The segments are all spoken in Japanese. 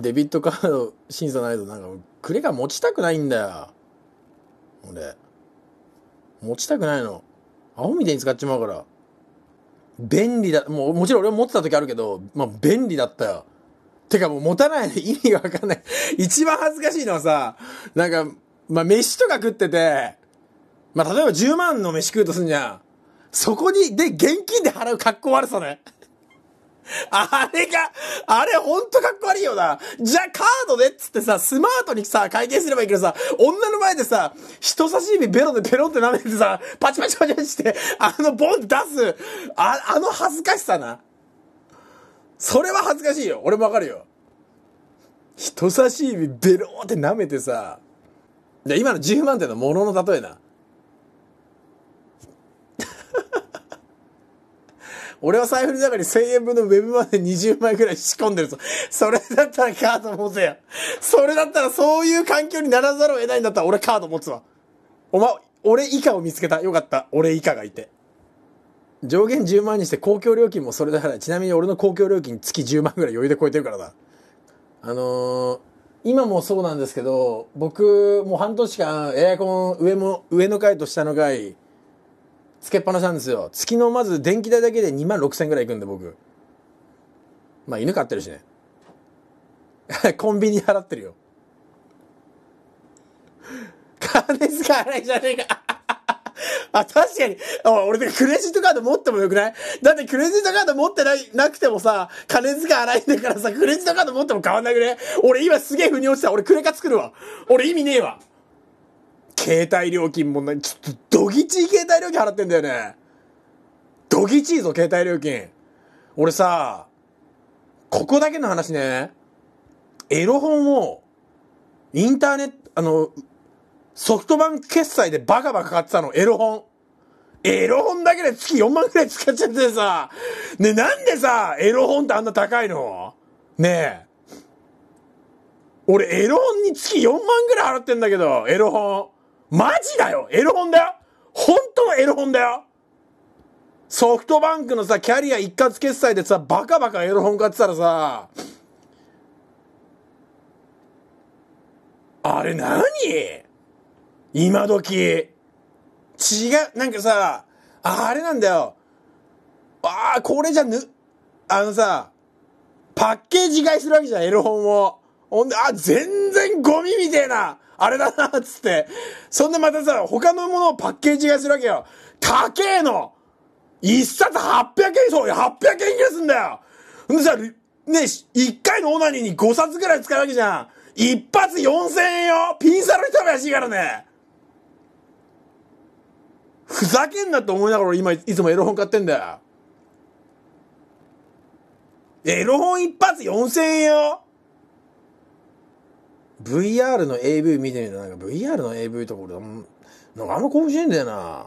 デビットカード審査ないとなんか、クレカ持ちたくないんだよ。俺。持ちたくないの。青みたいに使っちまうから。便利だ。もう、もちろん俺も持ってた時あるけど、まあ、便利だったよ。てかもう持たないで意味がわかんない。一番恥ずかしいのはさ、なんか、まあ、飯とか食ってて、まあ、例えば10万の飯食うとすんじゃん。そこに、で、現金で払う格好悪さね。あれが、あれほんとかっこ悪いよな。じゃあカードでっつってさ、スマートにさ、会計すればいいけどさ、女の前でさ、人差し指ベロでペロって舐めてさ、パチパチパチパチして、あのボン出す、あ、あの恥ずかしさな。それは恥ずかしいよ。俺もわかるよ。人差し指ベロって舐めてさ、じゃ今の10万点のものの例えな。俺は財布の中に1000円分のウェブまで20枚ぐらい仕込んでるぞ。それだったらカード持てや。それだったらそういう環境にならざるを得ないんだったら俺カード持つわ。お前、俺以下を見つけた。よかった。俺以下がいて。上限10万にして公共料金もそれだから、ちなみに俺の公共料金月10万ぐらい余裕で超えてるからだ。あのー今もそうなんですけど僕もう半年間エアコン上も上の階と下の階つけっぱなしなんですよ。月のまず電気代だけで2万6千ぐらいいくんで僕。まあ犬飼ってるしね。コンビニ払ってるよ。金使わないじゃねえか あ、確かに。俺、でクレジットカード持ってもよくないだってクレジットカード持ってない、なくてもさ、金遣いないんだからさ、クレジットカード持っても変わんなくね俺今すげえ腑に落ちた。俺クレカ作るわ。俺意味ねえわ。携帯料金もな、ちょっとドギチい携帯料金払ってんだよね。ドギチいぞ、携帯料金。俺さ、ここだけの話ね、エロ本を、インターネット、あの、ソフトバンク決済でバカバカ買ってたの、エロ本。エロ本だけで月4万くらい使っちゃってさ、ね、なんでさ、エロ本ってあんな高いのねえ。俺、エロ本に月4万ぐらい払ってんだけど、エロ本。マジだよエロ本だよ本当のエロ本だよソフトバンクのさ、キャリア一括決済でさ、バカバカエロ本買ってたらさ、あれ何今時。違う、なんかさ、あれなんだよ。ああ、これじゃぬ、あのさ、パッケージ買いするわけじゃん、エロ本を。ほんで、あ、全然ゴミみてえなあれだな、つって。そんでまたさ、他のものをパッケージがするわけよ。高えの一冊800円、そう、800円ぐらいすんだよんでさ、ね、一回のオナニーに5冊ぐらい使うわけじゃん。一発4000円よピンサロに食べやしいからねふざけんなって思いながら今いつもエロ本買ってんだよ。エロ本一発4000円よ VR の AV 見てみると、なんか VR の AV ところ、なんかあんま興奮しないんだよな。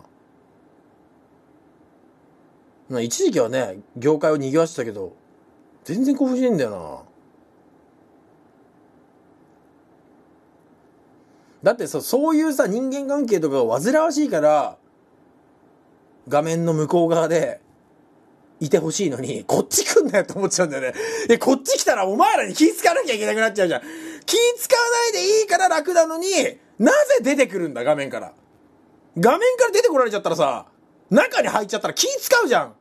な一時期はね、業界を賑わしてたけど、全然興奮しないんだよな。だってさ、そういうさ、人間関係とかが煩わしいから、画面の向こう側で、いてほしいのに、こっち来んなよって思っちゃうんだよね。で、こっち来たらお前らに気ぃ使かなきゃいけなくなっちゃうじゃん。気使わないでいいから楽なのに、なぜ出てくるんだ、画面から。画面から出てこられちゃったらさ、中に入っちゃったら気使うじゃん。